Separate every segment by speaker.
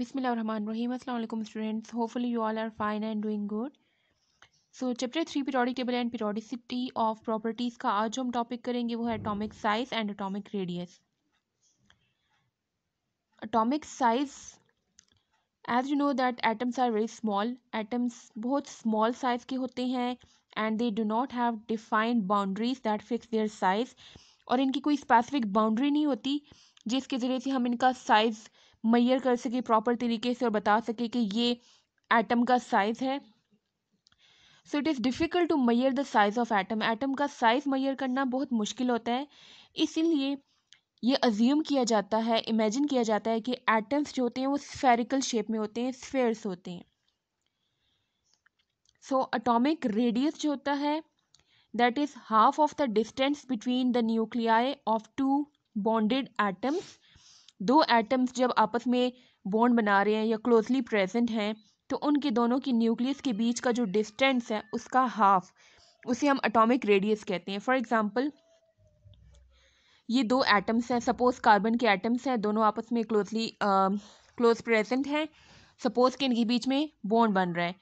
Speaker 1: बिसमीम अल्लाम students hopefully you all are fine and doing good so chapter three periodic table and periodicity of properties का आज जो हम टॉपिक करेंगे वो है atomic size and atomic radius atomic size as you know that atoms are very small atoms बहुत small size के होते हैं and they do not have defined boundaries that fix their size और इनकी कोई स्पेसिफिक बाउंड्री नहीं होती जिसके ज़रिए से हम इनका साइज़ मैयर कर सके प्रॉपर तरीके से और बता सके कि ये एटम का साइज़ है so it is difficult to measure the size of atom atom का साइज़ मैयर करना बहुत मुश्किल होता है इसीलिए ये अज्यूम किया जाता है इमेजिन किया जाता है कि एटम्स जो होते हैं वो स्फेरिकल शेप में होते हैं स्फेयर्स होते हैं सो अटोमिक रेडियस जो होता है that is half of the distance between the nuclei of two bonded atoms दो एटम्स जब आपस में बॉन्ड बना रहे हैं या क्लोजली प्रेजेंट हैं तो उनके दोनों की न्यूक्लियस के बीच का जो डिस्टेंस है उसका हाफ उसे हम अटोमिक रेडियस कहते हैं फॉर एग्जाम्पल ये दो एटम्स हैं सपोज कार्बन के एटम्स हैं दोनों आपस में क्लोजली क्लोज प्रेजेंट हैं सपोज के इनके बीच में बॉन्ड बन रहा है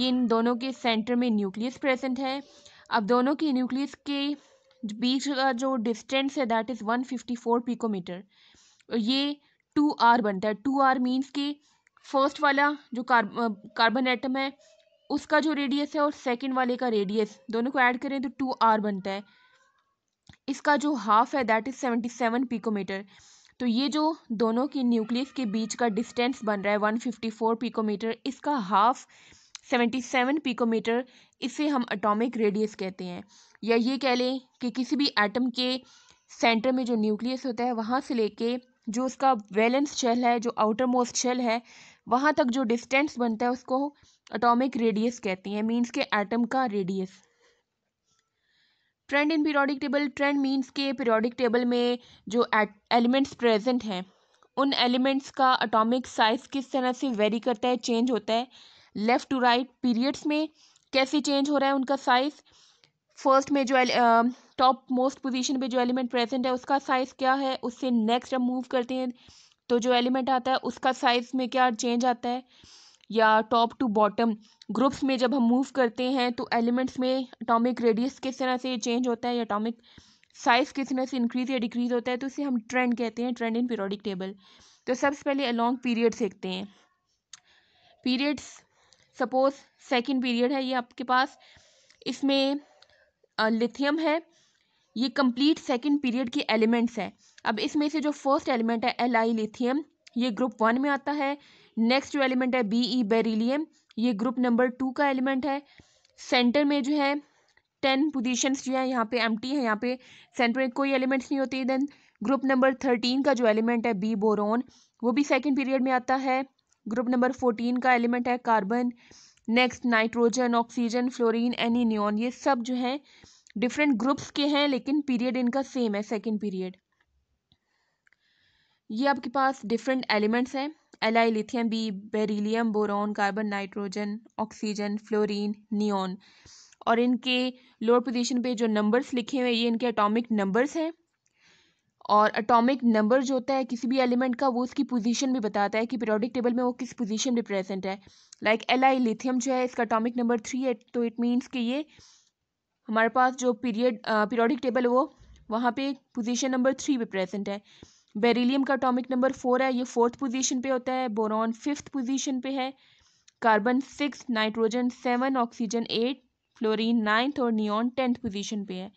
Speaker 1: ये इन दोनों के सेंटर में न्यूक्लियस प्रेजेंट है अब दोनों के न्यूक्लियस के बीच का जो डिस्टेंस है दैट इज़ 154 पिकोमीटर ये टू आर बनता है टू आर मीन्स कि फर्स्ट वाला जो कार्ब कार्बन एटम है उसका जो रेडियस है और सेकंड वाले का रेडियस दोनों को ऐड करें तो टू आर बनता है इसका जो हाफ है that is seventy seven picometer तो ये जो दोनों की न्यूक्लियस के बीच का डिस्टेंस बन रहा है वन फिफ्टी फोर पिकोमीटर इसका हाफ सेवेंटी सेवन पिकोमीटर इसे हम अटोमिक रेडियस कहते हैं या ये कह लें कि किसी भी एटम के सेंटर में जो न्यूक्लियस होता है वहाँ से लेके जो उसका वैलेंस शेल है जो आउटर मोस्ट शेल है वहाँ तक जो डिस्टेंस बनता है उसको अटोमिक रेडियस कहते हैं मीन्स के एटम का radius trend in periodic table trend means के पीरियोडिक टेबल में जो एलिमेंट्स प्रेजेंट हैं उन एलिमेंट्स का अटोमिक साइज किस तरह से वेरी करता है चेंज होता है लेफ़्ट टू राइट पीरियड्स में कैसे चेंज हो रहा है उनका साइज़ फर्स्ट में जो टॉप मोस्ट पोजीशन पे जो एलिमेंट प्रेजेंट है उसका साइज़ क्या है उससे नेक्स्ट हम मूव करते हैं तो जो एलिमेंट आता है उसका साइज़ में क्या चेंज आता है या टॉप टू बॉटम ग्रुप्स में जब हम मूव करते हैं तो एलिमेंट्स में अटोमिक रेडियस किस तरह से चेंज होता है या अटोमिक साइज़ किस तरह से इंक्रीज़ या डिक्रीज़ होता है तो इसे हम ट्रेंड कहते हैं ट्रेंड इन पीरियोडिक टेबल तो सबसे पहले अलॉन्ग पीरियड देखते हैं पीरियड्स सपोज सेकेंड पीरियड है ये आपके पास इसमें लिथियम है ये कंप्लीट सेकंड पीरियड की एलिमेंट्स हैं अब इसमें से जो फर्स्ट एलिमेंट है एल आई लिथियम ये ग्रुप वन में आता है नेक्स्ट जो एलिमेंट है बी ई बेरिलियम ये ग्रुप नंबर टू का एलिमेंट है सेंटर में जो है टेन पोजीशंस जो है यहाँ पे एम्प्टी है यहाँ पे सेंटर में कोई एलिमेंट्स नहीं होते देन ग्रुप नंबर थर्टीन का जो एलिमेंट है बी बोरोन वो भी सेकेंड पीरियड में आता है ग्रुप नंबर फोर्टीन का एलिमेंट है carbon next nitrogen oxygen fluorine neon ये सब जो हैं डिफरेंट ग्रुप्स के हैं लेकिन पीरियड इनका सेम है सेकेंड पीरियड ये आपके पास डिफरेंट एलिमेंट्स हैं L I lithium B beryllium boron carbon nitrogen oxygen fluorine neon और इनके लोअर पोजीशन पे जो नंबर्स लिखे हुए हैं ये इनके एटॉमिक नंबर्स हैं और अटोमिक नंबर जो होता है किसी भी एलिमेंट का वो उसकी पोजीशन भी बताता है कि पीरियोडिक टेबल में वो किस पोजीशन में प्रेजेंट है लाइक एल आई लिथियम जो है इसका अटोमिक नंबर थ्री है तो इट मीन्स कि ये हमारे पास जो पीरियड पीरियोडिक टेबल वो वहाँ पे पोजीशन नंबर थ्री पे प्रेजेंट है बेरीलीम का अटोमिक नंबर फोर है ये फोर्थ पोजिशन पे होता है बोरॉन फिफ्थ पोजिशन पे है carbon six nitrogen seven oxygen eight fluorine ninth और नियॉन टेंथ पोजिशन पे है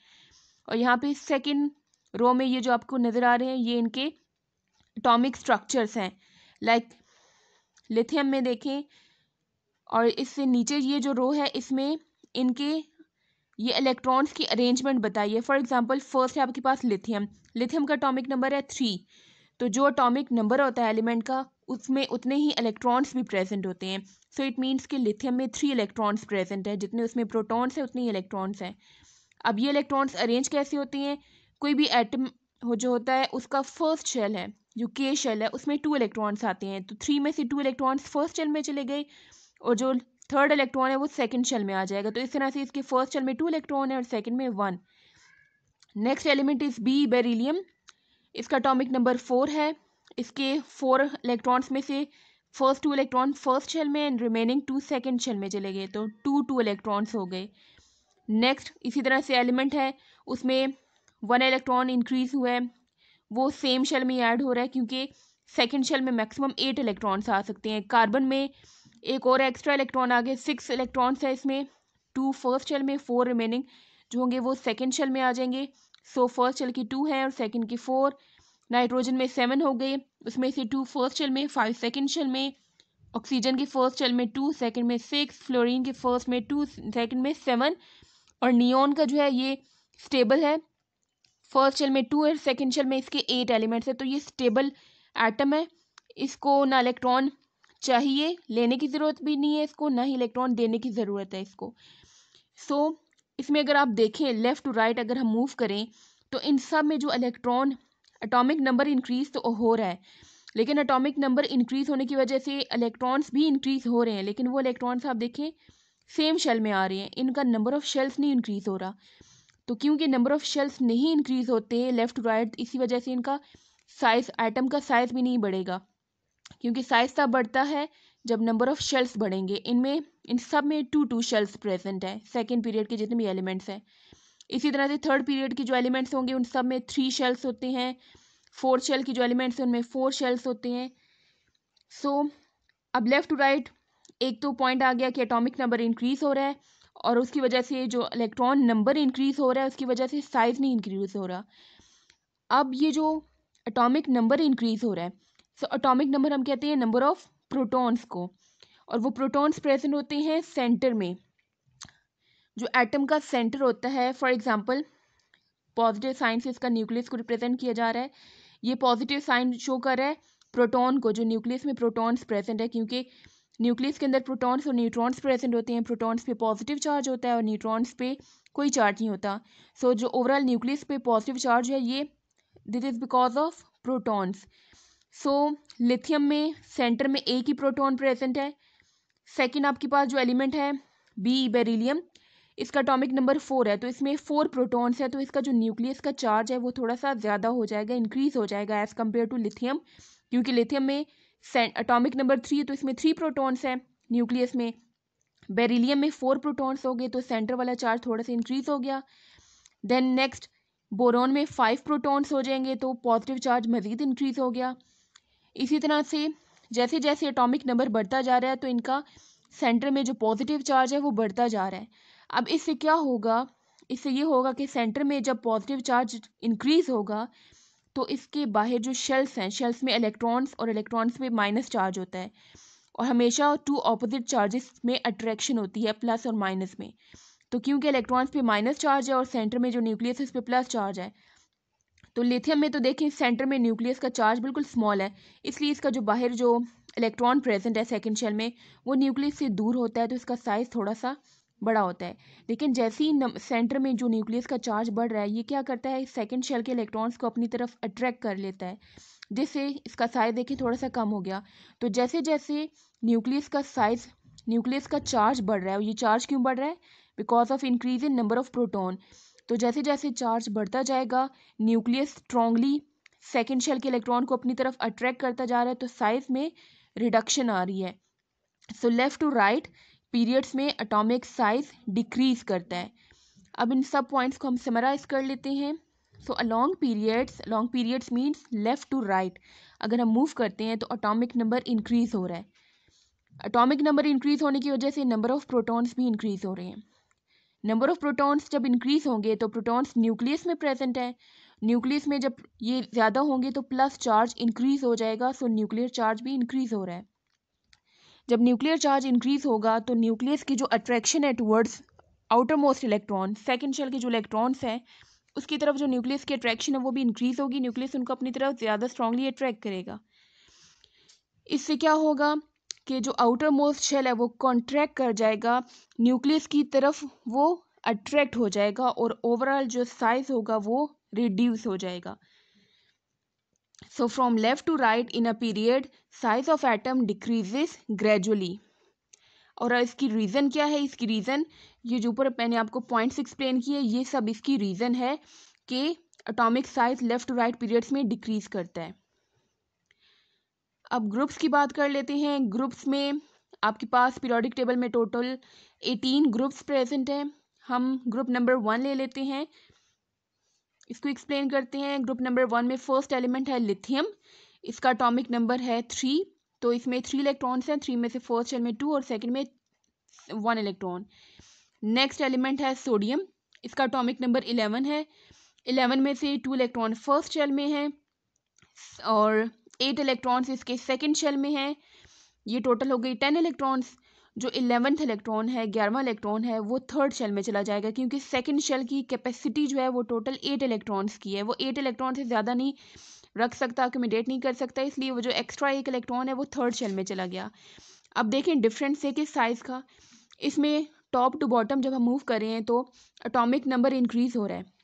Speaker 1: और यहाँ पे सेकेंड रो में ये जो आपको नज़र आ रहे हैं ये इनके अटोमिक स्ट्रक्चर्स हैं लाइक लिथियम में देखें और इससे नीचे ये जो रो है इसमें इनके ये इलेक्ट्रॉन्स की अरेंजमेंट बताइए फॉर एग्जांपल फर्स्ट है आपके पास लिथियम लिथियम का अटोमिक नंबर है थ्री तो जो अटोमिक नंबर होता है एलिमेंट का उसमें उतने ही इलेक्ट्रॉन्स भी प्रेजेंट होते हैं सो इट मीन्स कि लिथियम में थ्री इलेक्ट्रॉन्स प्रेजेंट हैं जितने उसमें प्रोटॉन्स हैं उतने ही इलेक्ट्रॉन्स हैं अब ये इलेक्ट्रॉन्स अरेंज कैसे होते हैं कोई भी एटम हो जो होता है उसका फर्स्ट शेल है जो के शेल है उसमें टू इलेक्ट्रॉन्स आते हैं तो थ्री में से टू इलेक्ट्रॉन्स फर्स्ट शेल में चले गए और जो थर्ड इलेक्ट्रॉन है वो सेकंड शेल में आ जाएगा तो इस तरह से इसके फर्स्ट शेल में टू इलेक्ट्रॉन है और सेकंड में one next element is B beryllium इसका अटोमिक नंबर फोर है इसके फोर इलेक्ट्रॉन्स में से first two electron first shell में and remaining two second shell में चले गए तो टू टू इलेक्ट्रॉन्स हो गए नेक्स्ट इसी तरह से एलिमेंट है उसमें वन इलेक्ट्रॉन इंक्रीज हुआ है वो सेम शेल में ऐड हो रहा है क्योंकि सेकेंड शेल में मैक्सिमम एट इलेक्ट्रॉन्स आ सकते हैं कार्बन में एक और एक्स्ट्रा इलेक्ट्रॉन आ गए सिक्स इलेक्ट्रॉन्स है इसमें टू फर्स्ट शेल में फोर रिमेनिंग जो होंगे वो सेकेंड शेल में आ जाएंगे सो फर्स्ट शेल की टू हैं और सेकेंड की फोर नाइट्रोजन में सेवन हो गए उसमें से टू फर्स्ट शेल में फाइव सेकेंड शेल में ऑक्सीजन की फर्स्ट शेल में टू सेकेंड में सिक्स फ्लोरीन की फर्स्ट में टू सेकेंड में सेवन और नियोन का जो है ये स्टेबल है फर्स्ट शेल में टू है सेकेंड शेल में इसके एट एलिमेंट्स है तो ये स्टेबल एटम है इसको ना इलेक्ट्रॉन चाहिए लेने की ज़रूरत भी नहीं है इसको ना ही इलेक्ट्रॉन देने की ज़रूरत है इसको सो so, इसमें अगर आप देखें लेफ़्ट टू राइट अगर हम मूव करें तो इन सब में जो इलेक्ट्रॉन अटोमिक नंबर इंक्रीज़ तो हो रहा है लेकिन अटोमिक नंबर इंक्रीज़ होने की वजह से इलेक्ट्रॉन्स भी इंक्रीज़ हो रहे हैं लेकिन वो इलेक्ट्रॉन्स आप देखें सेम शेल में आ रहे हैं इनका नंबर ऑफ़ शेल्स नहीं इंक्रीज़ हो रहा तो क्योंकि नंबर ऑफ़ शेल्फ नहीं इंक्रीज़ होते लेफ़्ट राइट इसी वजह से इनका साइज़ आइटम का साइज़ भी नहीं बढ़ेगा क्योंकि साइज़ तब बढ़ता है जब नंबर ऑफ़ शेल्फ बढ़ेंगे इनमें इन सब में टू टू शेल्फ प्रेजेंट है सेकेंड पीरियड के जितने भी एलिमेंट्स हैं इसी तरह से थर्ड पीरियड के जो एलिमेंट्स होंगे उन सब में थ्री शेल्स होते हैं फोर्थ शेल के जो एलिमेंट्स हैं उनमें फोर शेल्स होते हैं सो so, अब लेफ़्ट टू राइट एक तो पॉइंट आ गया कि एटॉमिक नंबर इंक्रीज़ हो रहा है और उसकी वजह से जो इलेक्ट्रॉन नंबर इंक्रीज़ हो रहा है उसकी वजह से साइज़ नहीं इंक्रीज़ हो रहा अब ये जो अटोमिक नंबर इंक्रीज़ हो रहा है सो अटोमिक नंबर हम कहते हैं नंबर ऑफ़ प्रोटॉन्स को और वो प्रोटॉन्स प्रेजेंट होते हैं सेंटर में जो एटम का सेंटर होता है फॉर एग्जांपल पॉजिटिव साइन से इसका न्यूक्लियस को रिप्रेजेंट किया जा रहा है ये पॉजिटिव साइन शो कर रहा है प्रोटॉन को जो न्यूक्लियस में प्रोटॉन्स प्रेजेंट है क्योंकि न्यूक्लियस के अंदर प्रोटॉन्स और न्यूट्रॉन्स प्रेजेंट होते हैं प्रोटॉन्स पे पॉजिटिव चार्ज होता है और न्यूट्रॉन्स पे कोई चार्ज नहीं होता सो so, जो ओवरऑल न्यूक्लियस पे पॉजिटिव चार्ज है ये this is because of protons so lithium में सेंटर में एक ही प्रोटॉन प्रेजेंट है सेकेंड आपके पास जो एलिमेंट है बी बेरीलियम इसका अटोमिक नंबर फोर है तो इसमें फोर प्रोटॉन्स है तो इसका जो न्यूक्लियस का चार्ज है वो थोड़ा सा ज़्यादा हो जाएगा इंक्रीज़ हो जाएगा एज़ कम्पेयर टू लिथियम क्योंकि लिथियम में एटॉमिक नंबर थ्री है तो इसमें थ्री प्रोटॉन्स हैं न्यूक्लियस में बेरिलियम में फोर प्रोटॉन्स हो गए तो सेंटर वाला चार्ज थोड़ा सा इंक्रीज हो गया देन नेक्स्ट बोरोन में फाइव प्रोटॉन्स हो जाएंगे तो पॉजिटिव चार्ज मज़ीद इंक्रीज़ हो गया इसी तरह से जैसे जैसे एटॉमिक नंबर बढ़ता जा रहा है तो इनका सेंटर में जो पॉजिटिव चार्ज है वो बढ़ता जा रहा है अब इससे क्या होगा इससे ये होगा कि सेंटर में जब पॉजिटिव चार्ज इंक्रीज़ होगा तो इसके बाहर जो शेल्स हैं शेल्स में इलेक्ट्रॉन्स और इलेक्ट्रॉन्स में माइनस चार्ज होता है और हमेशा टू ऑपोजिट चार्जेस में अट्रैक्शन होती है प्लस और माइनस में तो क्योंकि इलेक्ट्रॉन्स पे माइनस चार्ज है और सेंटर में जो न्यूक्लियस है उस पर प्लस चार्ज है तो लिथियम में तो देखें सेंटर में न्यूक्लियस का चार्ज बिल्कुल स्मॉल है इसलिए इसका जो बाहर जो इलेक्ट्रॉन प्रेजेंट है सेकेंड शेल में वो न्यूक्लियस से दूर होता है तो इसका साइज़ थोड़ा सा बड़ा होता है लेकिन जैसे ही सेंटर में जो न्यूक्लियस का चार्ज बढ़ रहा है ये क्या करता है सेकेंड शेल के इलेक्ट्रॉन्स को अपनी तरफ अट्रैक्ट कर लेता है जिससे इसका साइज़ देखिए थोड़ा सा कम हो गया तो जैसे जैसे न्यूक्लियस का साइज़ न्यूक्लियस का चार्ज बढ़ रहा है और ये चार्ज क्यों बढ़ रहा है because of increase in number of proton तो जैसे जैसे चार्ज बढ़ता जाएगा न्यूक्लियस स्ट्रांगली सेकेंड शेल के इलेक्ट्रॉन को अपनी तरफ अट्रैक्ट करता जा रहा है तो साइज़ में रिडक्शन आ रही है so left to right periods में अटोमिक साइज डिक्रीज करता है अब इन सब पॉइंट्स को हम समराइज कर लेते हैं so along periods long periods means left to right अगर हम मूव करते हैं तो अटोमिक नंबर इंक्रीज़ हो रहा है अटोमिक नंबर इंक्रीज़ होने की वजह से नंबर ऑफ़ प्रोटोन्स भी इंक्रीज़ हो रहे हैं नंबर ऑफ़ प्रोटोन्स जब इंक्रीज़ होंगे तो प्रोटोन्स न्यूक्लियस में प्रेजेंट है न्यूक्लियस में जब ये ज़्यादा होंगे तो प्लस चार्ज इंक्रीज़ हो जाएगा सो न्यूक्लियर चार्ज भी इंक्रीज़ हो रहा है जब न्यूक्लियर चार्ज इंक्रीज होगा तो न्यूक्लियस की जो अट्रैक्शन है towards outermost electron second shell के जो इलेक्ट्रॉन्स हैं उसकी तरफ जो न्यूक्लियस की अट्रैक्शन है वो भी इंक्रीज़ होगी न्यूक्लियस उनको अपनी तरफ ज़्यादा स्ट्रांगली अट्रैक्ट करेगा इससे क्या होगा कि जो आउटर मोस्ट शेल है वो कॉन्ट्रैक्ट कर जाएगा न्यूक्लियस की तरफ वो अट्रैक्ट हो जाएगा और ओवरऑल जो साइज़ होगा वो रिड्यूस हो जाएगा So from left to right in a period size of atom decreases gradually. और इसकी रीज़न क्या है इसकी रीज़न ये जो ऊपर मैंने आपको पॉइंट्स एक्सप्लेन किए ये सब इसकी रीज़न है कि atomic size left right periods में डिक्रीज़ करता है अब ग्रुप्स की बात कर लेते हैं ग्रुप्स में आपके पास पीरियोडिक टेबल में टोटल एटीन ग्रुप्स प्रेजेंट हैं हम ग्रुप नंबर वन ले लेते हैं इसको एक्सप्लेन करते हैं ग्रुप नंबर वन में फर्स्ट एलिमेंट है लिथियम इसका अटोमिक नंबर है थ्री तो इसमें थ्री इलेक्ट्रॉन्स हैं थ्री में से फर्स्ट शेल में टू और सेकेंड में वन इलेक्ट्रॉन नेक्स्ट एलिमेंट है सोडियम इसका अटोमिक नंबर इलेवन है इलेवन में से टू इलेक्ट्रॉन फर्स्ट शेल में हैं और एट इलेक्ट्रॉन्स इसके सेकंड शेल में हैं ये टोटल हो गई टेन इलेक्ट्रॉन्स जो इलेवंथ इलेक्ट्रॉन है ग्यारहवा इलेक्ट्रॉन है वो थर्ड शेल में चला जाएगा क्योंकि सेकंड शेल की कैपेसिटी जो है वो टोटल एट इलेक्ट्रॉन्स की है वो एट इलेक्ट्रॉन से ज़्यादा नहीं रख सकता अकोमिडेट नहीं कर सकता इसलिए वो जो एक्स्ट्रा एक इलेक्ट्रॉन है वो थर्ड शेल में चला गया अब देखें डिफरेंस है किस साइज़ का इसमें टॉप टू बॉटम जब हम मूव कर रहे हैं तो अटोमिक नंबर इंक्रीज़ हो रहा है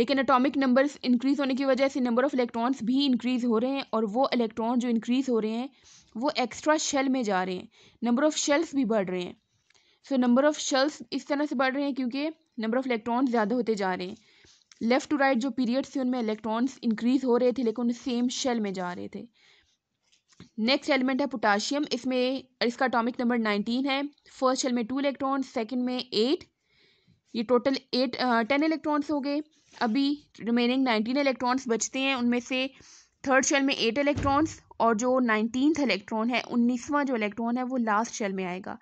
Speaker 1: लेकिन अटोमिक नंबर्स इंक्रीज़ होने की वजह से नंबर ऑफ़ इलेक्ट्रॉन्स भी इंक्रीज़ हो रहे हैं और वो इलेक्ट्रॉन जो इंक्रीज़ हो रहे हैं वो एक्स्ट्रा शेल में जा रहे हैं नंबर ऑफ़ शेल्स भी बढ़ रहे हैं सो नंबर ऑफ़ शेल्स इस तरह से बढ़ रहे हैं क्योंकि नंबर ऑफ़ इलेक्ट्रॉन्स ज़्यादा होते जा रहे हैं लेफ़्ट टू राइट जो पीरियड्स थे उनमें इलेक्ट्रॉन्स इंक्रीज हो रहे थे लेकिन सेम शेल में जा रहे थे नेक्स्ट एलिमेंट है पोटाशियम इसमें इसका अटोमिक नंबर नाइनटीन है फर्स्ट शेल में टू इलेक्ट्रॉन सेकेंड में एट ये टोटल एट टेन इलेक्ट्रॉन्स हो गए अभी रिमेनिंग नाइनटीन इलेक्ट्रॉन्स बचते हैं उनमें से थर्ड शेल में एट इलेक्ट्रॉन्स और जो नाइनटीन्थ इलेक्ट्रॉन है उन्नीसवां जो इलेक्ट्रॉन है वो लास्ट शेल में आएगा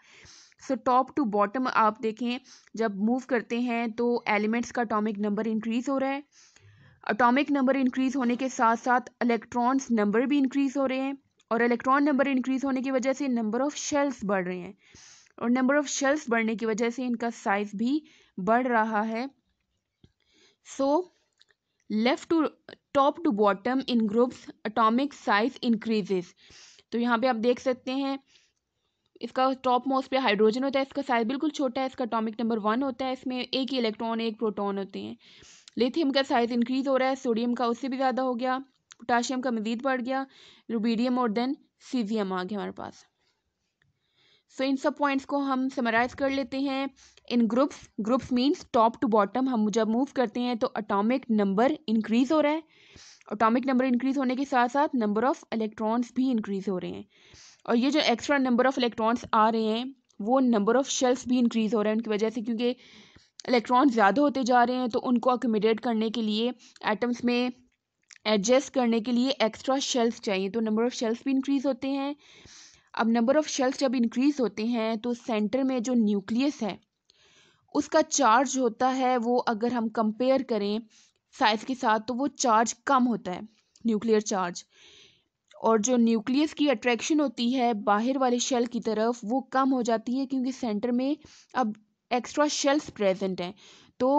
Speaker 1: सो टॉप टू बॉटम आप देखें जब मूव करते हैं तो एलिमेंट्स का अटोमिक नंबर इंक्रीज़ हो रहा है अटोमिक नंबर इंक्रीज़ होने के साथ साथ इलेक्ट्रॉन्स नंबर भी इंक्रीज़ हो रहे हैं और इलेक्ट्रॉन नंबर इंक्रीज़ होने की वजह से नंबर ऑफ़ शेल्स बढ़ रहे हैं और नंबर ऑफ़ शेल्स बढ़ने की वजह से इनका साइज़ भी बढ़ रहा है so so, left to top to bottom in groups atomic size increases तो यहाँ पे आप देख सकते हैं इसका टॉप मोस्ट पे हाइड्रोजन होता है इसका साइज बिल्कुल छोटा है इसका अटोमिक नंबर वन होता है इसमें एक ही इलेक्ट्रॉन एक प्रोटॉन होते हैं लिथियम का साइज इंक्रीज हो रहा है सोडियम का उससे भी ज़्यादा हो गया पोटाशियम का मजीद बढ़ गया रूबीडियम और देन सीजियम आ गया हमारे पास सो इन सब पॉइंट्स को हम समराइज़ कर लेते हैं in groups groups means top to bottom हम जब मूव करते हैं तो अटोमिक नंबर इंक्रीज़ हो रहा है अटोमिक नंबर इंक्रीज़ होने के साथ साथ नंबर ऑफ़ इलेक्ट्रॉन्स भी इंक्रीज़ हो रहे हैं और ये जो एक्स्ट्रा नंबर ऑफ़ इलेक्ट्रॉन्स आ रहे हैं वो नंबर ऑफ़ शेल्स भी इंक्रीज़ हो रहे हैं उनकी वजह से क्योंकि इलेक्ट्रॉन्स ज़्यादा होते जा रहे हैं तो उनको अकोमोडेट करने के लिए एटम्स में एडजस्ट करने के लिए एक्स्ट्रा शेल्स चाहिए तो नंबर ऑफ़ शेल्स भी इंक्रीज़ होते हैं अब नंबर ऑफ़ शेल्स जब इंक्रीज़ होते हैं तो सेंटर में जो न्यूक्लियस है उसका चार्ज होता है वो अगर हम कंपेयर करें साइज़ के साथ तो वो चार्ज कम होता है न्यूक्लियर चार्ज और जो न्यूक्लियस की अट्रैक्शन होती है बाहर वाले शेल की तरफ वो कम हो जाती है क्योंकि सेंटर में अब एक्स्ट्रा शेल्स प्रेजेंट हैं तो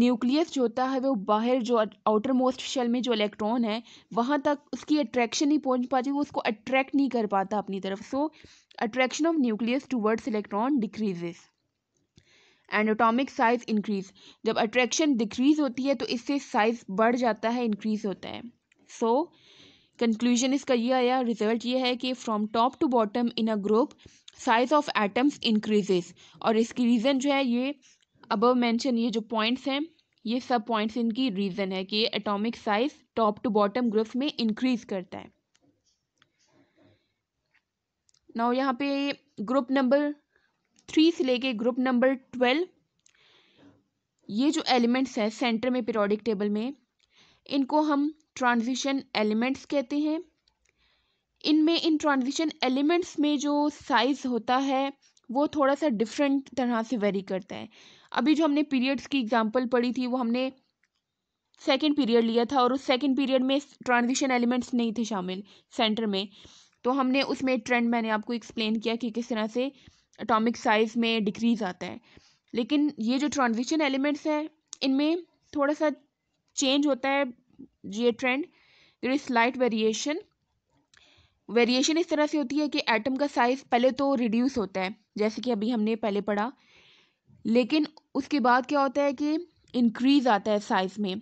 Speaker 1: न्यूक्लियस जो होता है वो बाहर जो आउटर मोस्ट शेल में जो इलेक्ट्रॉन है वहाँ तक उसकी अट्रैक्शन नहीं पहुँच पाती वो उसको अट्रैक्ट नहीं कर पाता अपनी तरफ so attraction of nucleus towards electron decreases and atomic size increase जब अट्रैक्शन डिक्रीज होती है तो इससे साइज बढ़ जाता है इंक्रीज होता है सो कंक्लूजन इसका ये आया रिजल्ट ये है कि from top to bottom in a group size of atoms increases और इसकी रीज़न जो है ये अबव मेंशन ये जो पॉइंट्स हैं ये सब पॉइंट्स इनकी रीज़न है कि atomic size top to bottom groups में इंक्रीज करता है ना यहाँ पे ग्रुप नंबर थ्री से लेके ग्रुप नंबर ट्वेल्व ये जो एलिमेंट्स हैं सेंटर में पीरियोडिक टेबल में इनको हम ट्रांजिशन एलिमेंट्स कहते हैं इनमें इन ट्रांजिशन एलिमेंट्स में जो साइज़ होता है वो थोड़ा सा डिफरेंट तरह से वेरी करता है अभी जो हमने पीरियड्स की एग्जाम्पल पढ़ी थी वो हमने सेकेंड पीरियड लिया था और उस सेकेंड पीरियड में ट्रांजिशन एलिमेंट्स नहीं थे शामिल सेंटर में तो हमने उसमें ट्रेंड मैंने आपको एक्सप्लेन किया कि किस तरह से अटोमिक साइज़ में डिक्रीज़ आता है लेकिन ये जो ट्रांजिशन एलिमेंट्स हैं इनमें थोड़ा सा चेंज होता है ये trend there is slight variation variation इस तरह से होती है कि एटम का साइज़ पहले तो रिड्यूस होता है जैसे कि अभी हमने पहले पढ़ा लेकिन उसके बाद क्या होता है कि इंक्रीज़ आता है साइज़ में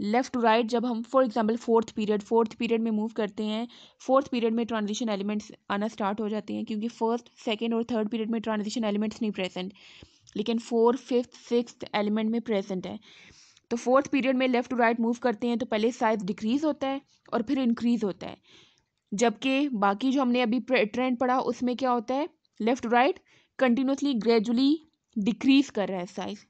Speaker 1: लेफ़्ट टू राइट जब हम for example fourth period fourth period में मूव करते हैं फोर्थ पीरियड में ट्रांजिशन एलिमेंट्स आना स्टार्ट हो जाते हैं क्योंकि फर्स्ट सेकेंड और थर्ड पीरियड में ट्रांजिशन एलिमेंट्स नहीं प्रेजेंट लेकिन फोर्थ फिफ्थ सिक्स एलिमेंट में प्रेजेंट है तो फोर्थ पीरियड में लेफ़्ट टू राइट मूव करते हैं तो पहले साइज़ डिक्रीज़ होता है और फिर इंक्रीज़ होता है जबकि बाकी जो हमने अभी ट्रेंड पढ़ा उसमें क्या होता है left to right continuously gradually decrease कर रहा है size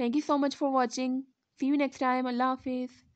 Speaker 1: thank you so much for watching see you next time Allah हाफिज़